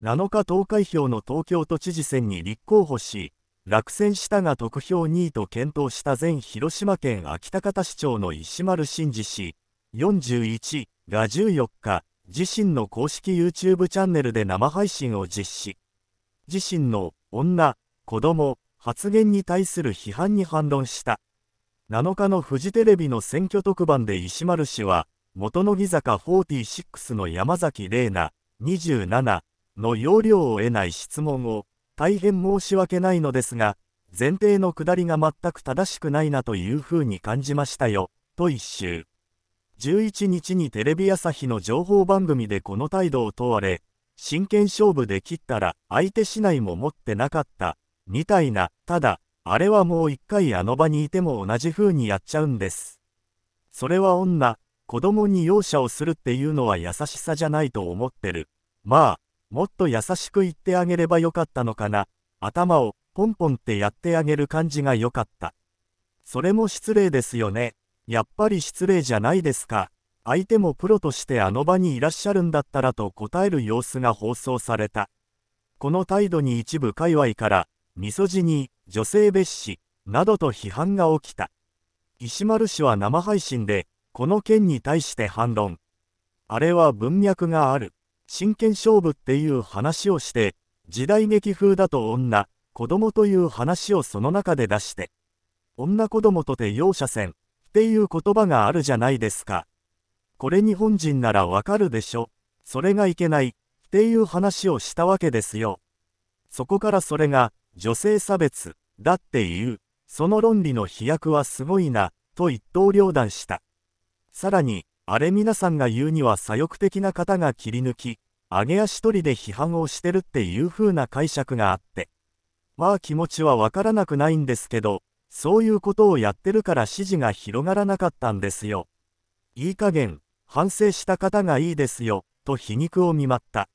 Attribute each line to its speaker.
Speaker 1: 7日投開票の東京都知事選に立候補し、落選したが得票2位と検討した前広島県秋田方市長の石丸真二氏41が14日自身の公式 YouTube チャンネルで生配信を実施自身の女子供発言に対する批判に反論した7日のフジテレビの選挙特番で石丸氏は元乃木坂46の山崎玲奈27の要領を得ない質問を、大変申し訳ないのですが、前提の下りが全く正しくないなというふうに感じましたよ、と一周。11日にテレビ朝日の情報番組でこの態度を問われ、真剣勝負で切ったら相手しないも持ってなかった、みたいな、ただ、あれはもう一回あの場にいても同じ風にやっちゃうんです。それは女、子供に容赦をするっていうのは優しさじゃないと思ってる。まあ、もっと優しく言ってあげればよかったのかな。頭を、ポンポンってやってあげる感じが良かった。それも失礼ですよね。やっぱり失礼じゃないですか。相手もプロとしてあの場にいらっしゃるんだったらと答える様子が放送された。この態度に一部界隈から、みそじに、女性蔑視、などと批判が起きた。石丸氏は生配信で、この件に対して反論。あれは文脈がある。真剣勝負っていう話をして時代劇風だと女子供という話をその中で出して女子供とて容赦せんっていう言葉があるじゃないですかこれ日本人ならわかるでしょそれがいけないっていう話をしたわけですよそこからそれが女性差別だっていうその論理の飛躍はすごいなと一刀両断したさらにあれ皆さんが言うには左翼的な方が切り抜き、上げ足取りで批判をしてるっていう風な解釈があって。まあ気持ちはわからなくないんですけど、そういうことをやってるから支持が広がらなかったんですよ。いい加減、反省した方がいいですよ、と皮肉を見舞った。